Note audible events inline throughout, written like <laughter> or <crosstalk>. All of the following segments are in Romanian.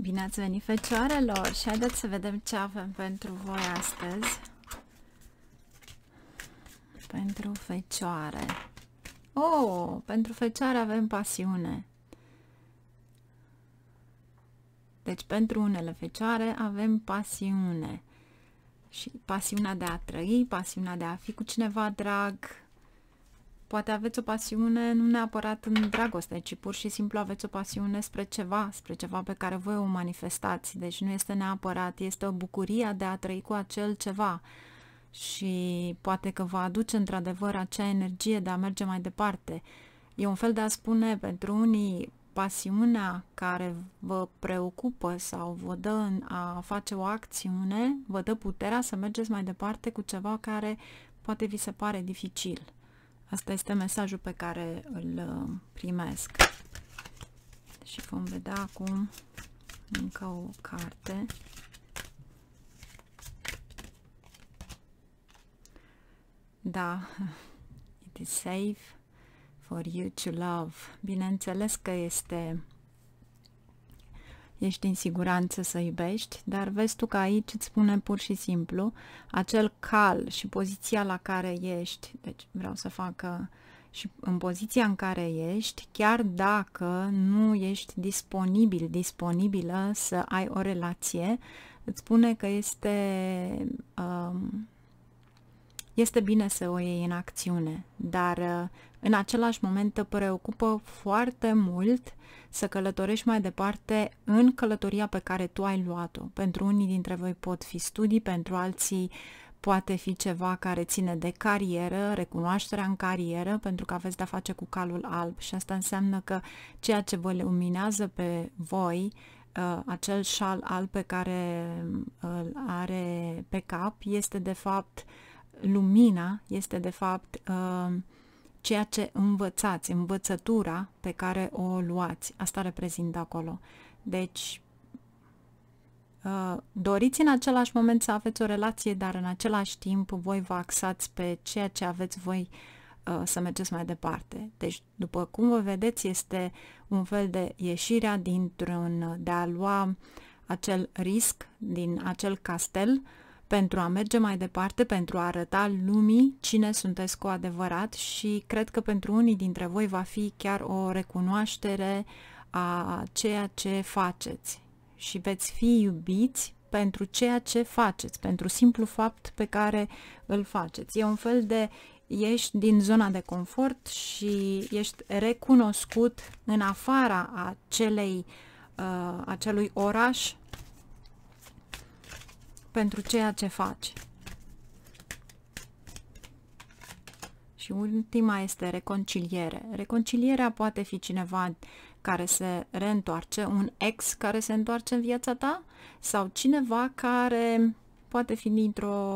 Bine ați venit, fecioarelor! Și haideți să vedem ce avem pentru voi astăzi. Pentru fecioare. Oh, pentru fecioare avem pasiune. Deci, pentru unele fecioare avem pasiune. Și pasiunea de a trăi, pasiunea de a fi cu cineva drag, Poate aveți o pasiune nu neapărat în dragoste, ci pur și simplu aveți o pasiune spre ceva, spre ceva pe care voi o manifestați. Deci nu este neapărat, este o bucurie de a trăi cu acel ceva și poate că vă aduce într-adevăr acea energie de a merge mai departe. E un fel de a spune pentru unii pasiunea care vă preocupă sau vă dă în a face o acțiune, vă dă puterea să mergeți mai departe cu ceva care poate vi se pare dificil. Asta este mesajul pe care îl uh, primesc. Și deci vom vedea acum încă o carte. Da, <laughs> it is safe for you to love. Bineînțeles că este ești în siguranță să iubești, dar vezi tu că aici îți spune pur și simplu acel cal și poziția la care ești, deci vreau să facă și în poziția în care ești, chiar dacă nu ești disponibil, disponibilă să ai o relație, îți spune că este um, este bine să o iei în acțiune, dar uh, în același moment te preocupă foarte mult să călătorești mai departe în călătoria pe care tu ai luat-o. Pentru unii dintre voi pot fi studii, pentru alții poate fi ceva care ține de carieră, recunoașterea în carieră, pentru că aveți de-a face cu calul alb și asta înseamnă că ceea ce vă luminează pe voi Uh, acel șal alb pe care uh, îl are pe cap este de fapt uh, lumina este de fapt uh, ceea ce învățați, învățătura pe care o luați. Asta reprezintă acolo. Deci, uh, doriți în același moment să aveți o relație, dar în același timp voi vă axați pe ceea ce aveți voi uh, să mergeți mai departe. Deci, după cum vă vedeți, este un fel de ieșirea dintr-un, de a lua acel risc din acel castel uh, pentru a merge mai departe, pentru a arăta lumii cine sunteți cu adevărat și cred că pentru unii dintre voi va fi chiar o recunoaștere a ceea ce faceți și veți fi iubiți pentru ceea ce faceți, pentru simplu fapt pe care îl faceți. E un fel de ești din zona de confort și ești recunoscut în afara acelei, uh, acelui oraș pentru ceea ce faci. Și ultima este reconciliere. Reconcilierea poate fi cineva care se reîntoarce, un ex care se întoarce în viața ta sau cineva care poate fi dintr-o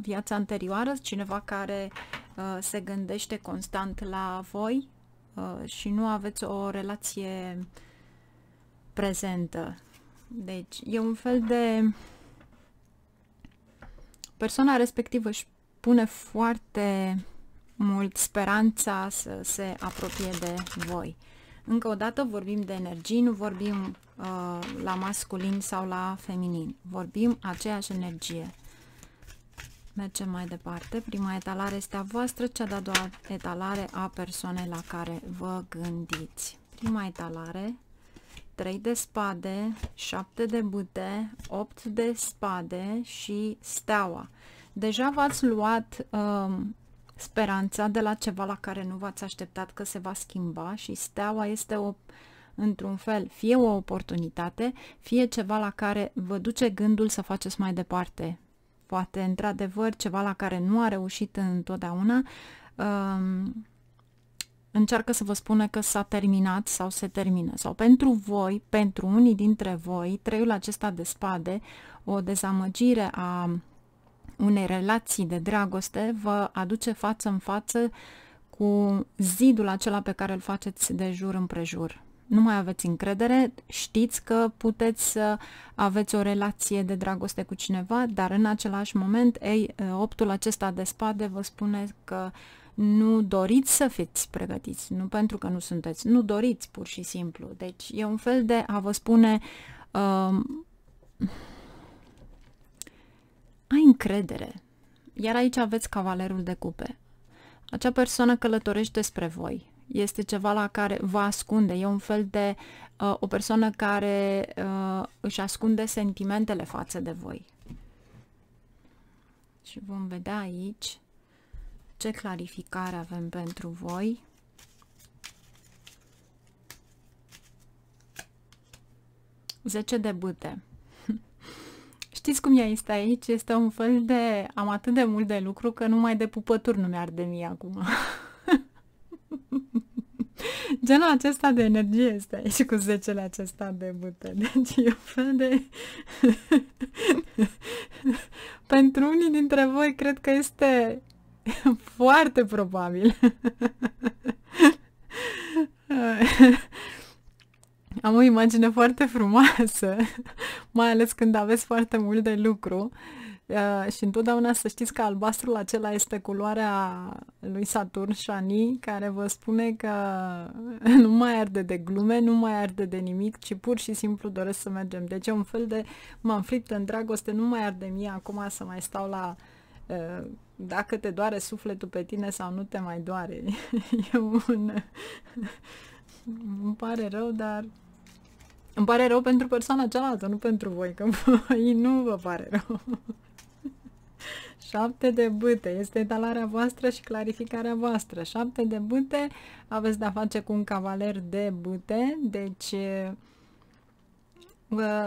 viață anterioară, cineva care uh, se gândește constant la voi uh, și nu aveți o relație prezentă. Deci e un fel de persoana respectivă își pune foarte mult speranța să se apropie de voi. Încă o dată vorbim de energii, nu vorbim uh, la masculin sau la feminin. Vorbim aceeași energie. Mergem mai departe. Prima etalare este a voastră, cea de-a doua etalare a persoanei la care vă gândiți. Prima etalare 3 de spade, 7 de bute, 8 de spade și steaua. Deja v-ați luat um, speranța de la ceva la care nu v-ați așteptat că se va schimba și steaua este o într-un fel, fie o oportunitate, fie ceva la care vă duce gândul să faceți mai departe. Poate, într-adevăr, ceva la care nu a reușit întotdeauna, um, încearcă să vă spune că s-a terminat sau se termină. Sau pentru voi, pentru unii dintre voi, treiul acesta de spade, o dezamăgire a unei relații de dragoste vă aduce față în față cu zidul acela pe care îl faceți de jur împrejur. Nu mai aveți încredere, știți că puteți să aveți o relație de dragoste cu cineva, dar în același moment, ei, optul acesta de spade vă spune că uh, nu doriți să fiți pregătiți, nu pentru că nu sunteți, nu doriți pur și simplu. Deci e un fel de a vă spune uh, ai încredere. Iar aici aveți cavalerul de cupe. Acea persoană călătorește spre voi. Este ceva la care vă ascunde. E un fel de uh, o persoană care uh, își ascunde sentimentele față de voi. Și vom vedea aici ce clarificare avem pentru voi. Zece de bâte. <laughs> Știți cum e este aici? Este un fel de... Am atât de mult de lucru că numai de pupături nu mi-ar de mie acum. <laughs> Genul acesta de energie este aici cu zecele acesta de bute. <laughs> Deci e un fel de... Pentru unii dintre voi cred că este <laughs> Foarte probabil. Am o imagine foarte frumoasă, mai ales când aveți foarte mult de lucru. Uh, și întotdeauna să știți că albastrul acela este culoarea lui Saturn Shani, care vă spune că <laughs> nu mai arde de glume, nu mai arde de nimic, ci pur și simplu doresc să mergem. Deci e un fel de m-am în dragoste, nu mai arde mie acum să mai stau la uh, Ă, dacă te doare sufletul pe tine sau nu te mai doare. <laughs> E un... Îmi pare rău, dar... Îmi pare rău pentru persoana cealaltă, nu pentru voi, că ei <laughs> nu vă pare rău. Șapte de bâte este etalarea voastră și clarificarea voastră. Șapte de bâte aveți de-a face cu un cavaler de bâte, deci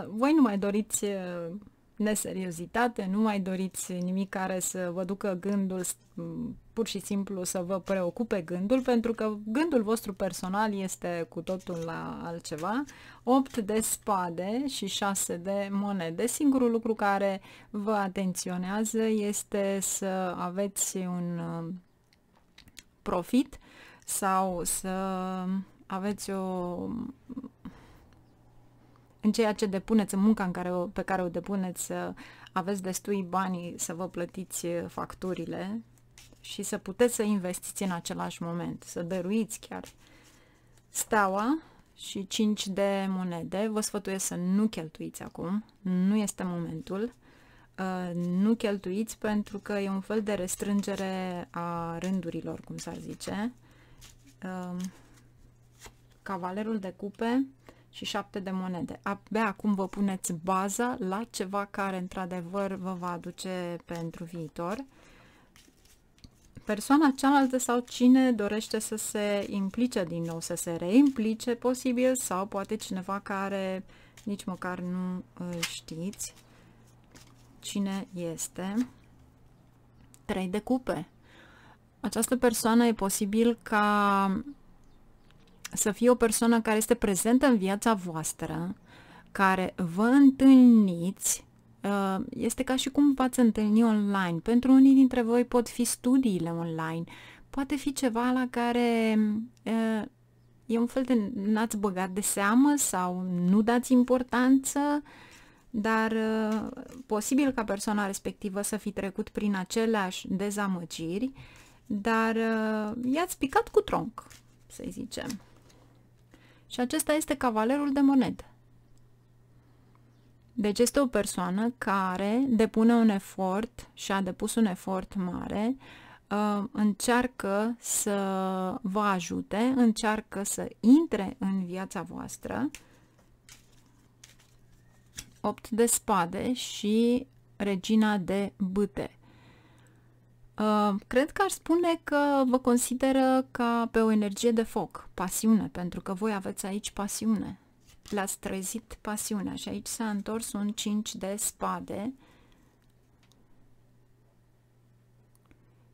voi nu mai doriți neseriozitate, nu mai doriți nimic care să vă ducă gândul, pur și simplu să vă preocupe gândul, pentru că gândul vostru personal este cu totul la altceva. 8 de spade și 6 de monede. Singurul lucru care vă atenționează este să aveți un uh, profit sau să aveți o în ceea ce depuneți, în munca în care o, pe care o depuneți, să aveți destui banii să vă plătiți eh, facturile și să puteți să investiți în același moment, să dăruiți chiar steaua și 5 de monede. Vă sfătuiesc să nu cheltuiți acum, nu este momentul. Eh, nu cheltuiți pentru că e un fel de restrângere a rândurilor, cum s-ar zice. Eh, cavalerul de cupe și 7 de monede. Abia acum vă puneți baza la ceva care într-adevăr vă va aduce pentru viitor. Persoana cealaltă sau cine dorește să se implice din nou, să se reimplice posibil sau poate cineva care nici măcar nu știți cine este. 3 de cupe. Această persoană e posibil ca să fie o persoană care este prezentă în viața voastră, care vă întâlniți, uh, este ca și cum v-ați întâlni online. Pentru unii dintre voi pot fi studiile online, poate fi ceva la care uh, e un fel de n-ați băgat de seamă sau nu dați importanță, dar uh, posibil ca persoana respectivă să fi trecut prin aceleași dezamăgiri, dar i-ați picat cu tronc, să zicem și acesta este cavalerul de monede. Deci este o persoană care depune un efort și a depus un efort mare, uh, încearcă să vă ajute, încearcă să intre în viața voastră. 8 de spade și regina de bâte. Uh, cred că ar spune că vă consideră ca pe o energie de foc, pasiune, pentru că voi aveți aici pasiune. L-ați trezit pasiunea și aici s-a întors un 5 de spade.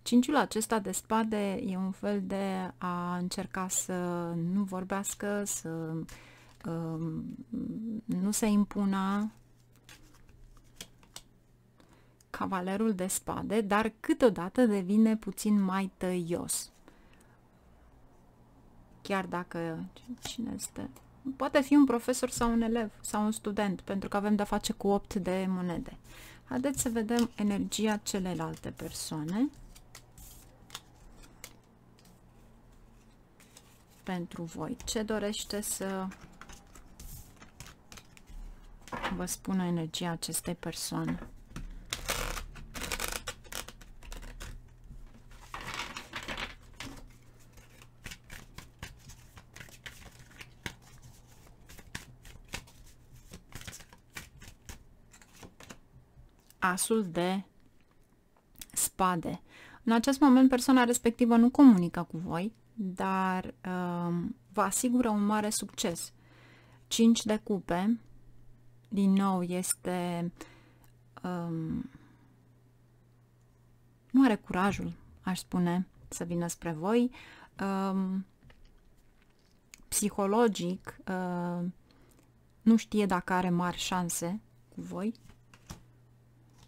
Cinciul acesta de spade e un fel de a încerca să nu vorbească, să um, nu se impună, cavalerul de spade, dar câteodată devine puțin mai tăios. Chiar dacă... Cine este? Poate fi un profesor sau un elev sau un student, pentru că avem de-a face cu 8 de monede. Haideți să vedem energia celelalte persoane. Pentru voi. Ce dorește să vă spună energia acestei persoane? asul de spade. În acest moment persoana respectivă nu comunică cu voi, dar uh, vă asigură un mare succes. 5 de cupe, din nou, este... Um, nu are curajul, aș spune, să vină spre voi. Um, psihologic, uh, nu știe dacă are mari șanse cu voi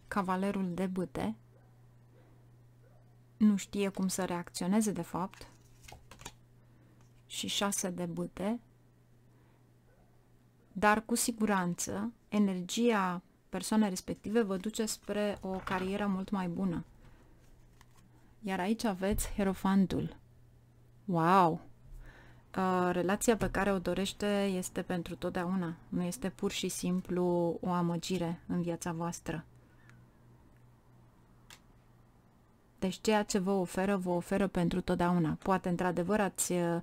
cavalerul de bâte nu știe cum să reacționeze de fapt și șase de bâte, dar cu siguranță energia persoanei respective vă duce spre o carieră mult mai bună. Iar aici aveți Herofantul. Wow! Uh, relația pe care o dorește este pentru totdeauna. Nu este pur și simplu o amăgire în viața voastră. Deci ceea ce vă oferă, vă oferă pentru totdeauna. Poate într-adevăr ați, uh,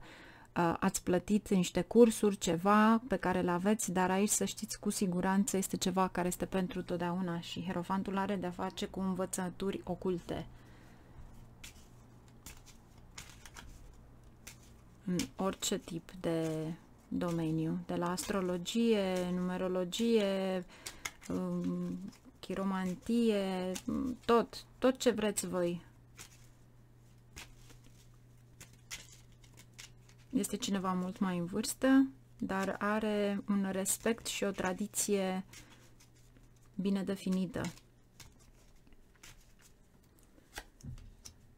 uh, ați plătit niște cursuri, ceva pe care le aveți, dar aici să știți cu siguranță este ceva care este pentru totdeauna și Herofantul are de-a face cu învățături oculte. În orice tip de domeniu, de la astrologie, numerologie, um, chiromantie, tot, tot ce vreți voi. Este cineva mult mai în vârstă, dar are un respect și o tradiție bine definită.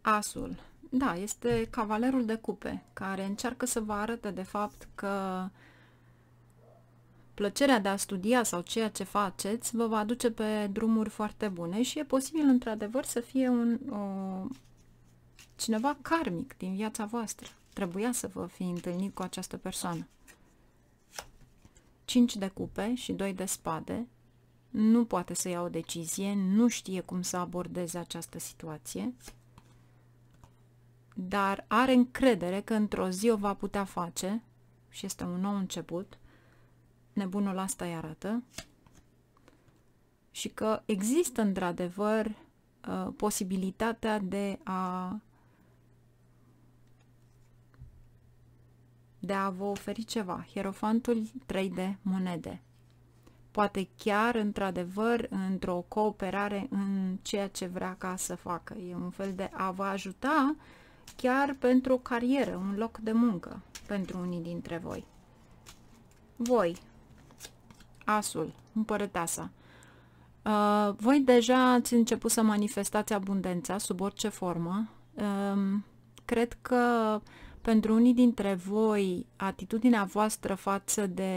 Asul. Da, este cavalerul de cupe, care încearcă să vă arate de fapt că uh, plăcerea de a studia sau ceea ce faceți vă va aduce pe drumuri foarte bune și e posibil într-adevăr să fie un o, cineva karmic din viața voastră. Trebuia să vă fi întâlnit cu această persoană. 5 de cupe și 2 de spade nu poate să ia o decizie, nu știe cum să abordeze această situație, dar are încredere că într-o zi o va putea face și este un nou început nebunul asta îi arată și că există într-adevăr uh, posibilitatea de a de a vă oferi ceva. Hierofantul 3 de monede. Poate chiar, într-adevăr, într-o cooperare în ceea ce vrea ca să facă. E un fel de a vă ajuta chiar pentru o carieră, un loc de muncă pentru unii dintre voi. Voi, asul, împărăteasa. Uh, voi deja ați început să manifestați abundența sub orice formă. Uh, cred că pentru unii dintre voi, atitudinea voastră față de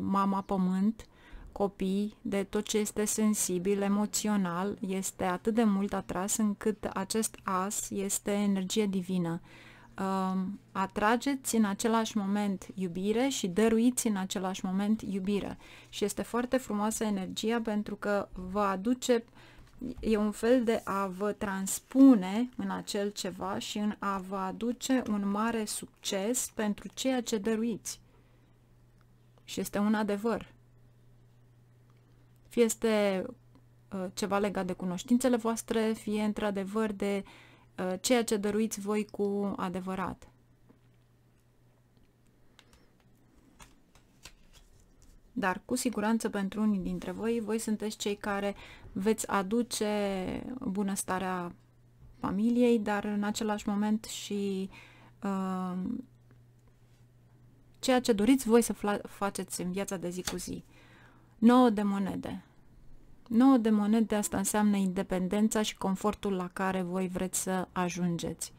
mama pământ, copii, de tot ce este sensibil, emoțional, este atât de mult atras încât acest as este energie divină. Uh, uh, atrageți în același moment iubire și dăruiți în același moment iubire. Și este foarte frumoasă energia pentru că vă aduce, e un fel de a vă transpune în acel ceva și în a vă aduce un mare succes pentru ceea ce dăruiți. Și este un adevăr. Fie este uh, ceva legat de cunoștințele voastre, fie într-adevăr de uh, Uh, ceea ce dăruiți voi cu adevărat. Dar cu siguranță pentru unii dintre voi, voi sunteți cei care veți aduce bunăstarea familiei, dar în același moment și uh, ceea ce doriți voi să faceți în viața de zi cu zi. 9 de monede. 9 de monede asta înseamnă independența și confortul la care voi vreți să ajungeți.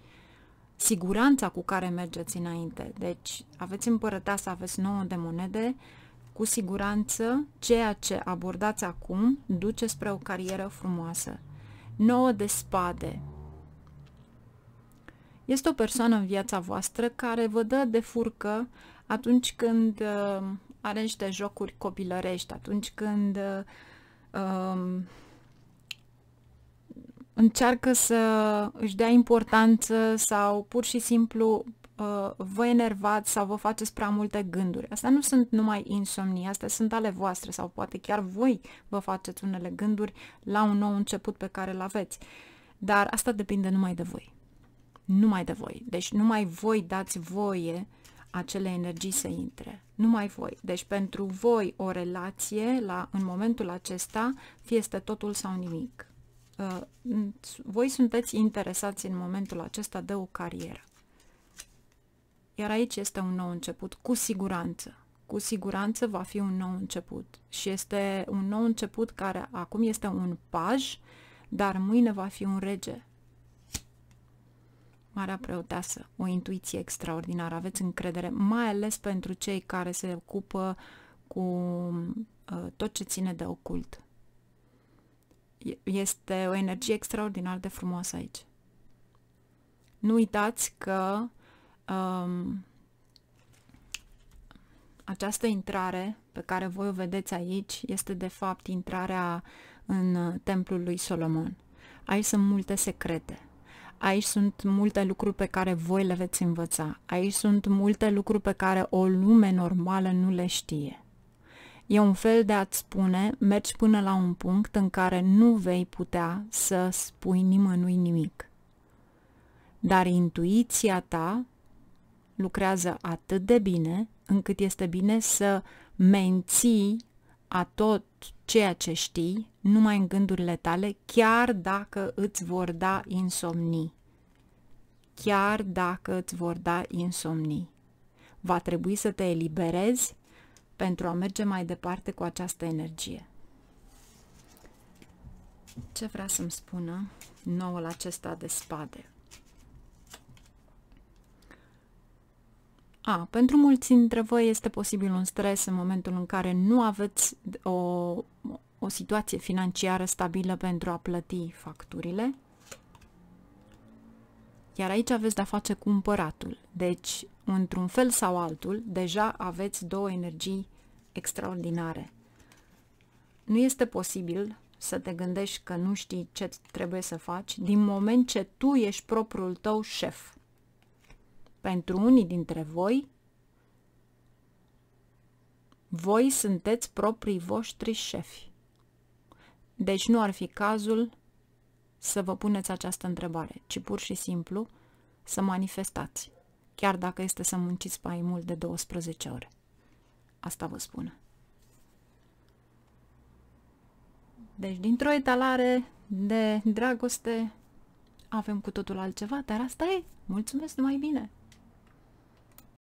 Siguranța cu care mergeți înainte. Deci aveți să aveți 9 de monede, cu siguranță ceea ce abordați acum duce spre o carieră frumoasă. 9 de spade. Este o persoană în viața voastră care vă dă de furcă atunci când uh, are niște jocuri copilărești, atunci când uh, um, încearcă să își dea importanță sau pur și simplu uh, vă enervați sau vă faceți prea multe gânduri. Astea nu sunt numai insomnii, astea sunt ale voastre sau poate chiar voi vă faceți unele gânduri la un nou început pe care îl aveți. Dar asta depinde numai de voi. Numai de voi. Deci numai voi dați voie uh, acele energii să intre. Numai voi. Deci pentru voi o relație la, în momentul acesta fie este totul sau nimic. Uh, voi sunteți interesați în momentul acesta de o carieră. Iar aici este un nou început, cu siguranță. Cu siguranță va fi un nou început. Și este un nou început care acum este un paj, dar mâine va fi un rege Marea Preoteasă, o intuiție extraordinară, aveți încredere, mai ales pentru cei care se ocupă cu uh, tot ce ține de ocult. Este o energie extraordinar de frumoasă aici. Nu uitați că um, această intrare pe care voi o vedeți aici este de fapt intrarea în uh, templul lui Solomon. Aici sunt multe secrete Aici sunt multe lucruri pe care voi le veți învăța. Aici sunt multe lucruri pe care o lume normală nu le știe. E un fel de a-ți spune, mergi până la un punct în care nu vei putea să spui nimănui nimic. Dar intuiția ta lucrează atât de bine încât este bine să menții a tot ceea ce știi numai în gândurile tale, chiar dacă îți vor da insomnii. Chiar dacă îți vor da insomnii. Va trebui să te eliberezi pentru a merge mai departe cu această energie. Ce vrea să-mi spună noul acesta de spade? A, pentru mulți dintre voi este posibil un stres în momentul în care nu aveți o, o situație financiară stabilă pentru a plăti facturile. Iar aici aveți de-a face cu împăratul. Deci, într-un fel sau altul, deja aveți două energii extraordinare. Nu este posibil să te gândești că nu știi ce trebuie să faci din moment ce tu ești propriul tău șef. Pentru unii dintre voi, voi sunteți proprii voștri șefi. Deci nu ar fi cazul să vă puneți această întrebare, ci pur și simplu să manifestați, chiar dacă este să munciți mai mult de 12 ore. Asta vă spun. Deci, dintr-o etalare de dragoste avem cu totul altceva, dar asta e. Mulțumesc numai bine!